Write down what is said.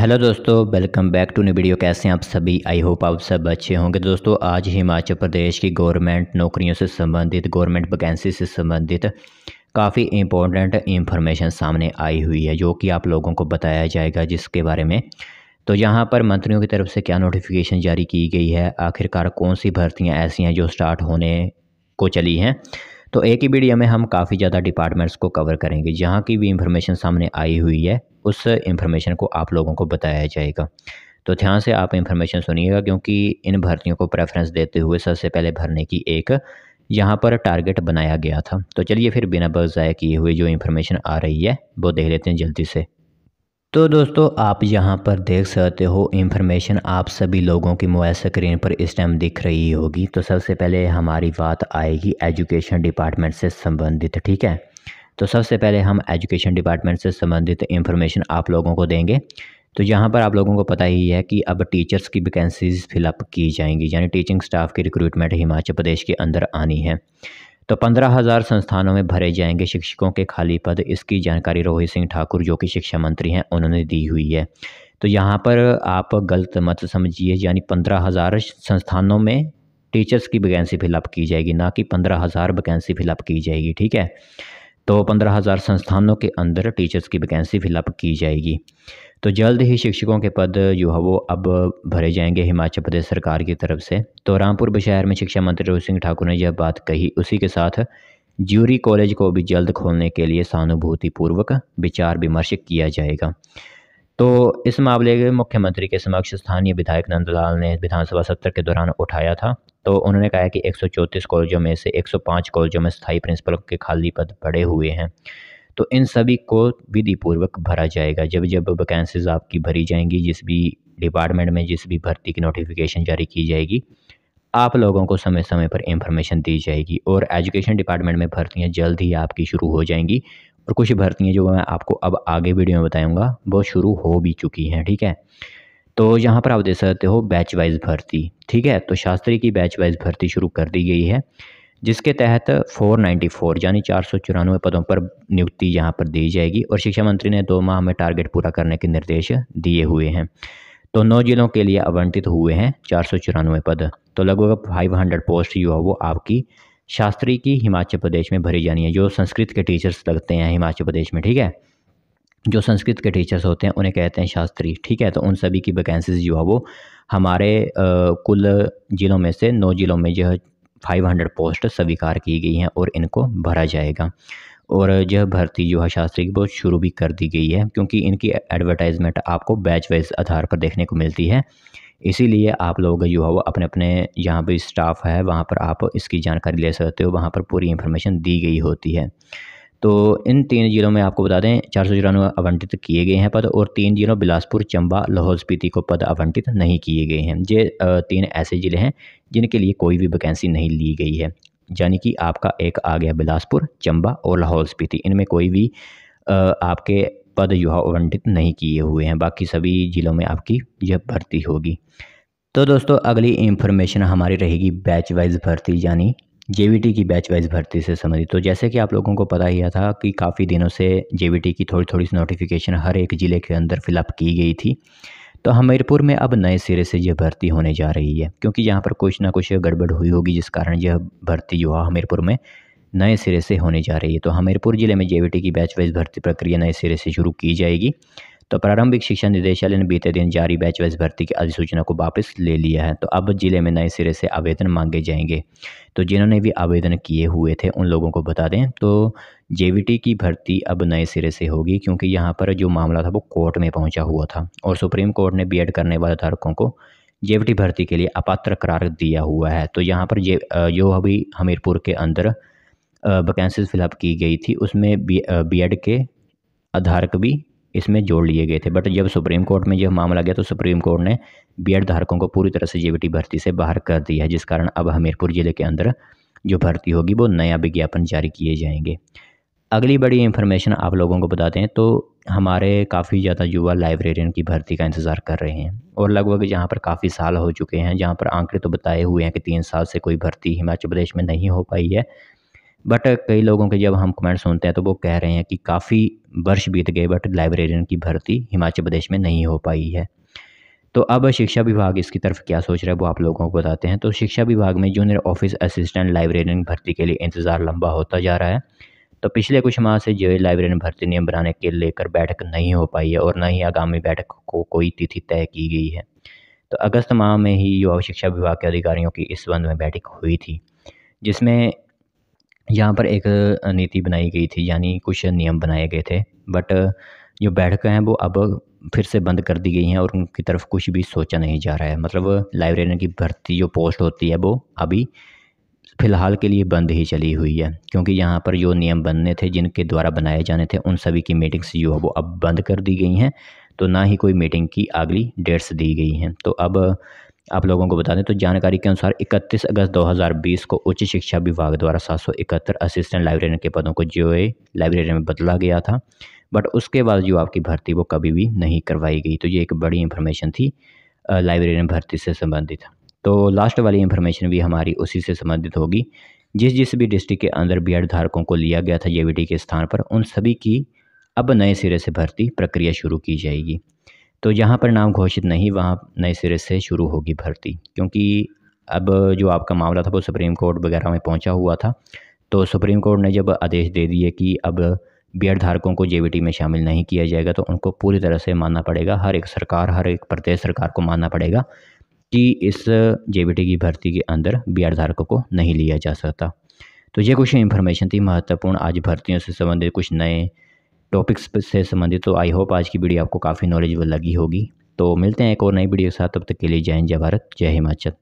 hello दोस्तों welcome back to new video कैसे हैं आप सभी आई होप आप सब अच्छे होंगे दोस्तों आज हिमाचल प्रदेश की गवर्नमेंट नौकरियों से संबंधित गवर्नमेंट वैकेंसी से संबंधित काफ़ी इम्पोर्टेंट इन्फॉर्मेशन सामने आई हुई है जो कि आप लोगों को बताया जाएगा जिसके बारे में तो यहाँ पर मंत्रियों की तरफ से क्या नोटिफिकेशन जारी की गई है आखिरकार कौन सी भर्तियाँ ऐसी हैं जो स्टार्ट होने को चली हैं तो एक ही वीडियो में हम काफ़ी ज़्यादा डिपार्टमेंट्स को कवर करेंगे जहाँ की भी इंफॉर्मेशन सामने आई हुई है उस इंफॉर्मेशन को आप लोगों को बताया जाएगा तो ध्यान से आप इंफॉर्मेशन सुनिएगा क्योंकि इन भर्तियों को प्रेफरेंस देते हुए सबसे पहले भरने की एक यहाँ पर टारगेट बनाया गया था तो चलिए फिर बिना बस ज़ाया किए हुए जो इन्फॉर्मेशन आ रही है वो देख लेते हैं जल्दी से तो दोस्तों आप यहाँ पर देख सकते हो इन्फॉर्मेशन आप सभी लोगों की मोबाइल स्क्रीन पर इस टाइम दिख रही होगी तो सबसे पहले हमारी बात आएगी एजुकेशन डिपार्टमेंट से संबंधित ठीक है तो सबसे पहले हम एजुकेशन डिपार्टमेंट से संबंधित इन्फॉर्मेशन आप लोगों को देंगे तो यहाँ पर आप लोगों को पता ही है कि अब टीचर्स की वैकेंसीज फिलअप की जाएंगी यानी टीचिंग स्टाफ की रिक्रूटमेंट हिमाचल प्रदेश के अंदर आनी है तो पंद्रह हज़ार संस्थानों में भरे जाएंगे शिक्षकों के खाली पद इसकी जानकारी रोहित सिंह ठाकुर जो कि शिक्षा मंत्री हैं उन्होंने दी हुई है तो यहाँ पर आप गलत मत समझिए यानी पंद्रह हज़ार संस्थानों में टीचर्स की वैकेंसी फिलअप की जाएगी ना कि पंद्रह हज़ार वैकेंसी फिलअप की जाएगी ठीक है तो पंद्रह हज़ार संस्थानों के अंदर टीचर्स की वैकेंसी फिलअप की जाएगी तो जल्द ही शिक्षकों के पद जो है वो अब भरे जाएंगे हिमाचल प्रदेश सरकार की तरफ से तो रामपुर बशहर में शिक्षा मंत्री रोहित सिंह ठाकुर ने यह बात कही उसी के साथ ज्यूरी कॉलेज को भी जल्द खोलने के लिए सहानुभूतिपूर्वक विचार विमर्श किया जाएगा तो इस मामले के मुख्यमंत्री के समक्ष स्थानीय विधायक नंदलाल ने विधानसभा सत्र के दौरान उठाया था तो उन्होंने कहा कि 134 कॉलेजों में से 105 कॉलेजों में स्थायी प्रिंसिपल के खाली पद पड़े हुए हैं तो इन सभी को विधि पूर्वक भरा जाएगा जब जब वैकेंसीज आपकी भरी जाएंगी जिस भी डिपार्टमेंट में जिस भी भर्ती की नोटिफिकेशन जारी की जाएगी आप लोगों को समय समय पर इंफॉर्मेशन दी जाएगी और एजुकेशन डिपार्टमेंट में भर्तियाँ जल्द ही आपकी शुरू हो जाएंगी और कुछ भर्तियाँ जो मैं आपको अब आगे वीडियो में बताऊँगा वो शुरू हो भी चुकी हैं ठीक है तो यहाँ पर आप देख सकते हो बैच वाइज भर्ती ठीक है तो शास्त्री की बैच वाइज भर्ती शुरू कर दी गई है जिसके तहत 494 यानी चार सौ चौरानवे पदों पर नियुक्ति यहाँ पर दी जाएगी और शिक्षा मंत्री ने दो माह में टारगेट पूरा करने के निर्देश दिए हुए हैं तो नौ जिलों के लिए आवंटित हुए हैं चार सौ चौरानवे पद तो लगभग फाइव हंड्रेड पोस्ट जो है वो आपकी शास्त्री की हिमाचल प्रदेश में भरी जानी है जो संस्कृत के टीचर्स लगते हैं हिमाचल प्रदेश में ठीक है जो संस्कृत के टीचर्स होते हैं उन्हें कहते हैं शास्त्री ठीक है तो उन सभी की वैकेंसीज जो है वो हमारे आ, कुल ज़िलों में से नौ ज़िलों में जो है 500 पोस्ट स्वीकार की गई हैं और इनको भरा जाएगा और यह भर्ती जो है शास्त्री की बहुत शुरू भी कर दी गई है क्योंकि इनकी एडवर्टाइजमेंट आपको बैच वाइज आधार पर देखने को मिलती है इसीलिए आप लोग जो है वो अपने अपने जहाँ पर स्टाफ है वहाँ पर आप इसकी जानकारी ले सकते हो वहाँ पर पूरी इन्फॉर्मेशन दी गई होती है तो इन तीन ज़िलों में आपको बता दें चार सौ चौरानवे आवंटित किए गए हैं पद और तीन ज़िलों बिलासपुर चंबा लाहौल स्पीति को पद आवंटित नहीं किए गए हैं ये तीन ऐसे ज़िले हैं जिनके लिए कोई भी वैकेंसी नहीं ली गई है यानी कि आपका एक आ गया बिलासपुर चंबा और लाहौल स्पीति इनमें कोई भी आपके पद युवा आवंटित नहीं किए हुए हैं बाकी सभी ज़िलों में आपकी यह भर्ती होगी तो दोस्तों अगली इन्फॉर्मेशन हमारी रहेगी बैच वाइज भर्ती यानी जे की बैच वाइज भर्ती से संबंधित तो जैसे कि आप लोगों को पता ही था कि काफ़ी दिनों से जे की थोड़ी थोड़ी सी नोटिफिकेशन हर एक ज़िले के अंदर फिलअप की गई थी तो हमीरपुर में अब नए सिरे से यह भर्ती होने जा रही है क्योंकि यहाँ पर कुछ ना कुछ गड़बड़ हुई होगी जिस कारण यह भर्ती जो है हमीरपुर में नए सिरे से होने जा रही है तो हमीरपुर ज़िले में जे की बैच वाइज भर्ती प्रक्रिया नए सिरे से शुरू की जाएगी तो प्रारंभिक शिक्षा निदेशालय ने बीते दिन जारी बैच वाइज भर्ती की अधिसूचना को वापस ले लिया है तो अब ज़िले में नए सिरे से आवेदन मांगे जाएंगे तो जिन्होंने भी आवेदन किए हुए थे उन लोगों को बता दें तो जे की भर्ती अब नए सिरे से होगी क्योंकि यहाँ पर जो मामला था वो कोर्ट में पहुँचा हुआ था और सुप्रीम कोर्ट ने बी करने वाले धारकों को जे भर्ती के लिए अपात्र करार दिया हुआ है तो यहाँ पर जे जो अभी हमीरपुर के अंदर वैकेंसीज फिलअप की गई थी उसमें बी बी के अधारक भी इसमें जोड़ लिए गए थे बट जब सुप्रीम कोर्ट में यह मामला गया तो सुप्रीम कोर्ट ने बी धारकों को पूरी तरह से जे भर्ती से बाहर कर दिया है जिस कारण अब हमीरपुर ज़िले के अंदर जो भर्ती होगी वो नया विज्ञापन जारी किए जाएंगे अगली बड़ी इन्फॉर्मेशन आप लोगों को बताते हैं तो हमारे काफ़ी ज़्यादा युवा लाइब्रेरियन की भर्ती का इंतज़ार कर रहे हैं और लगभग जहाँ पर काफ़ी साल हो चुके हैं जहाँ पर आंकड़े तो बताए हुए हैं कि तीन साल से कोई भर्ती हिमाचल प्रदेश में नहीं हो पाई है बट uh, कई लोगों के जब हम कमेंट सुनते हैं तो वो कह रहे हैं कि काफ़ी वर्ष बीत गए बट लाइब्रेरियन की भर्ती हिमाचल प्रदेश में नहीं हो पाई है तो अब शिक्षा विभाग इसकी तरफ क्या सोच रहा है वो आप लोगों को बताते हैं तो शिक्षा विभाग में जूनियर ऑफिस असिस्टेंट लाइब्रेरियन भर्ती के लिए इंतज़ार लंबा होता जा रहा है तो पिछले कुछ माह से जो लाइब्रेरियन भर्ती नियम बनाने के लेकर बैठक नहीं हो पाई है और न ही आगामी बैठक को कोई तिथि तय की गई है तो अगस्त माह में ही युवा शिक्षा विभाग के अधिकारियों की इस संबंध में बैठक हुई थी जिसमें यहाँ पर एक नीति बनाई गई थी यानी कुछ नियम बनाए गए थे बट जो बैठकें हैं वो अब फिर से बंद कर दी गई हैं और उनकी तरफ कुछ भी सोचा नहीं जा रहा है मतलब लाइब्रेरियन की भर्ती जो पोस्ट होती है वो अभी फ़िलहाल के लिए बंद ही चली हुई है क्योंकि यहाँ पर जो नियम बनने थे जिनके द्वारा बनाए जाने थे उन सभी की मीटिंग्स जो है वो अब बंद कर दी गई हैं तो ना ही कोई मीटिंग की अगली डेट्स दी गई हैं तो अब आप लोगों को बता दें तो जानकारी के अनुसार 31 अगस्त 2020 को उच्च शिक्षा विभाग द्वारा इकहत्तर असिस्टेंट लाइब्रेरियन के पदों को जो लाइब्रेरियन में बदला गया था बट उसके बाद जो आपकी भर्ती वो कभी भी नहीं करवाई गई तो ये एक बड़ी इन्फॉर्मेशन थी लाइब्रेरियन भर्ती से संबंधित तो लास्ट वाली इन्फॉर्मेशन भी हमारी उसी से संबंधित होगी जिस जिस भी डिस्ट्रिक्ट के अंदर बी धारकों को लिया गया था जे के स्थान पर उन सभी की अब नए सिरे से भर्ती प्रक्रिया शुरू की जाएगी तो जहाँ पर नाम घोषित नहीं वहाँ नए सिरे से शुरू होगी भर्ती क्योंकि अब जो आपका मामला था वो सुप्रीम कोर्ट वगैरह में पहुँचा हुआ था तो सुप्रीम कोर्ट ने जब आदेश दे दिए कि अब बी धारकों को जे में शामिल नहीं किया जाएगा तो उनको पूरी तरह से मानना पड़ेगा हर एक सरकार हर एक प्रदेश सरकार को मानना पड़ेगा कि इस जे की भर्ती के अंदर बी धारकों को नहीं लिया जा सकता तो ये कुछ इन्फॉर्मेशन थी महत्वपूर्ण आज भर्तियों से संबंधित कुछ नए टॉपिक्स से संबंधित तो आई होप आज की वीडियो आपको काफ़ी नॉलेजबल लगी होगी तो मिलते हैं एक और नई वीडियो के साथ तब तक के लिए जय हिंद जय भारत जय हिमाचल